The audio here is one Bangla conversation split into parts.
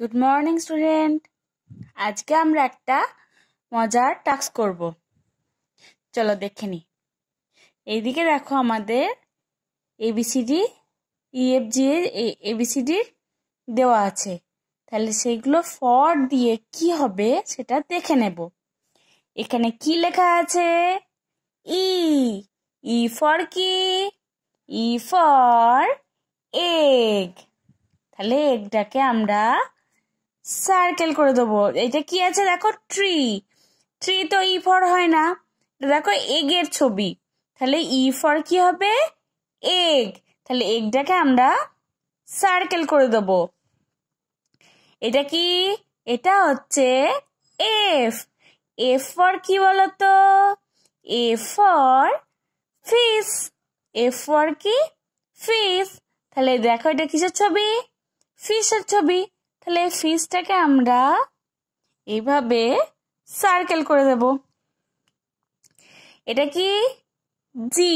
গুড মর্নিং স্টুডেন্ট আজকে আমরা একটা মজার টাস্ক করব চলো দেখে নি এইদিকে দেখো আমাদের এবিসিডি ইএফজি এবিসিডির দেওয়া আছে তাহলে সেগুলো ফর দিয়ে কি হবে সেটা দেখে নেব এখানে কি লেখা আছে ই ই ফর কি ই ফর এগ তাহলে এগটাকে আমরা সার্কেল e e করে দেবো এটা কি আছে দেখো ট্রি ট্রি তো ই ফর হয় না দেখো এগের ছবি তাহলে ই ফর কি হবে এগ তাহলে এগটাকে আমরা সার্কেল করে দেব এটা কি এটা হচ্ছে এফ এফ ফর কি বলতো A for fish F for কি ফিস তাহলে দেখো এটা কিসের ছবি ফিশের ছবি তাহলে এই ফিসটাকে আমরা এইভাবে সার্কেল করে দেব এটা কি জি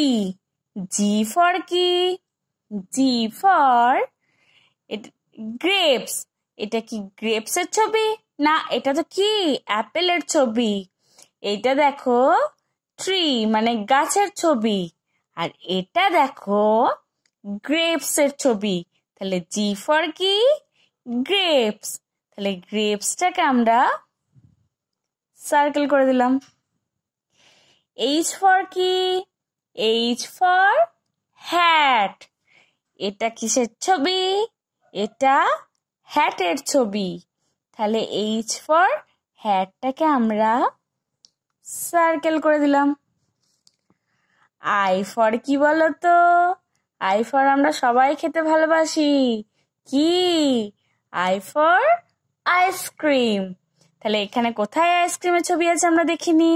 জি ফর কি জি ফর গ্রেপস এটা কি গ্রেপসের ছবি না এটা তো কি অ্যাপেলের ছবি এটা দেখো ট্রি মানে গাছের ছবি আর এটা দেখো গ্রেপসের ছবি তাহলে জি ফর কি গ্রেপস তাহলে গ্রেপসটাকে আমরা সার্কেল করে দিলাম এইচ ফর কি এইচ ফর হ্যাট এটা কিসের ছবি এটা হ্যাটের ছবি তাহলে এইচ ফর হ্যাটটাকে আমরা সার্কেল করে দিলাম আই ফর কি বলতো আই ফর আমরা সবাই খেতে ভালোবাসি কি আই ফর আইসক্রিম তাহলে এখানে কোথায় আইসক্রিমের ছবি আছে আমরা দেখিনি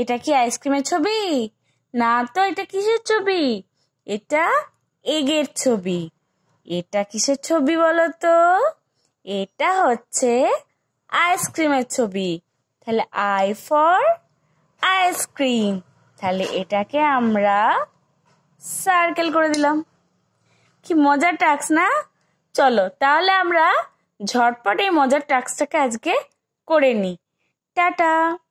এটা কি আইসক্রিমের ছবি না তো এটা কিসের ছবি এটা এগের ছবি এটা কিসের ছবি বলো তো এটা হচ্ছে আইসক্রিমের ছবি তাহলে আই ফর আইসক্রিম তাহলে এটাকে আমরা সার্কেল করে দিলাম কি মজার টাক্স না চলো তাহলে আমরা ঝটপট এই মজার টাস্কটাকে আজকে করে নিই টাটা